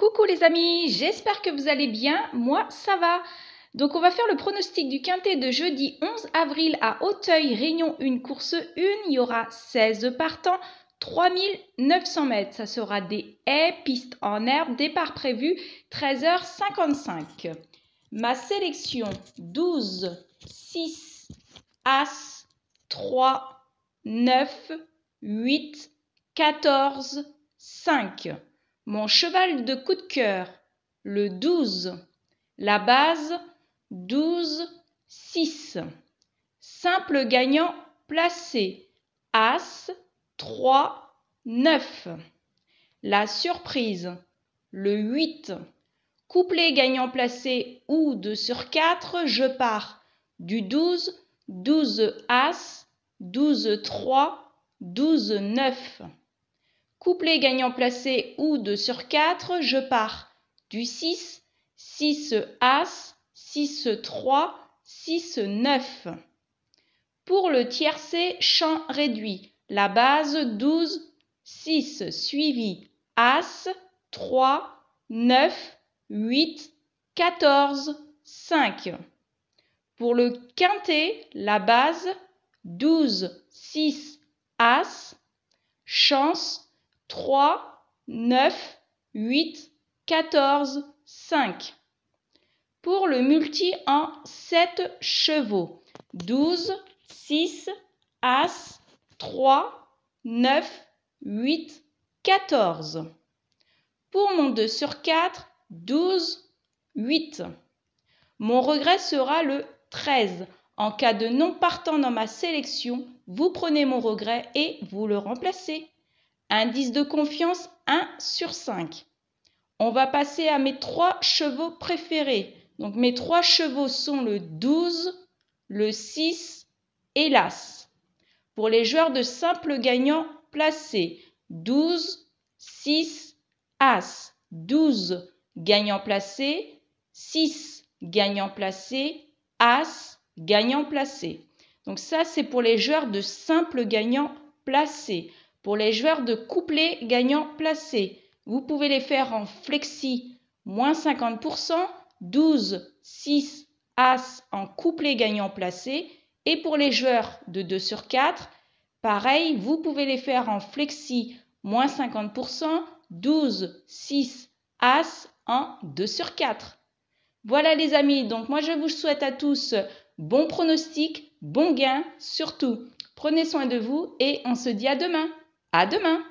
Coucou les amis, j'espère que vous allez bien, moi ça va. Donc on va faire le pronostic du quintet de jeudi 11 avril à Auteuil, Réunion 1, course 1. Il y aura 16 partants, 3900 mètres. Ça sera des haies, pistes en herbe, départ prévu 13h55. Ma sélection 12, 6, As, 3, 9, 8, 14, 5. Mon cheval de coup de cœur, le 12. La base, 12, 6. Simple gagnant placé, As, 3, 9. La surprise, le 8. Couplet gagnant placé ou 2 sur 4, je pars du 12, 12 As, 12, 3, 12, 9. Couplé gagnant placé ou 2 sur 4, je pars du 6, 6 As, 6 3, 6 9. Pour le tiercé, champ réduit. La base 12, 6 suivi As, 3, 9, 8, 14, 5. Pour le quintet, la base 12, 6, As, chance 3, 9, 8, 14, 5. Pour le multi en 7 chevaux, 12, 6, As, 3, 9, 8, 14. Pour mon 2 sur 4, 12, 8. Mon regret sera le 13. En cas de non partant dans ma sélection, vous prenez mon regret et vous le remplacez. Indice de confiance 1 sur 5. On va passer à mes trois chevaux préférés. Donc mes trois chevaux sont le 12, le 6 et l'As. Pour les joueurs de simple gagnant placé, 12, 6, As. 12, gagnant placé, 6, gagnant placé, As, gagnant placé. Donc ça, c'est pour les joueurs de simple gagnant placé. Pour les joueurs de couplet gagnant placé, vous pouvez les faire en flexi moins 50%, 12, 6, As en couplet gagnant placé. Et pour les joueurs de 2 sur 4, pareil, vous pouvez les faire en flexi moins 50%, 12, 6, As en 2 sur 4. Voilà les amis, donc moi je vous souhaite à tous bon pronostic, bon gain surtout. Prenez soin de vous et on se dit à demain. À demain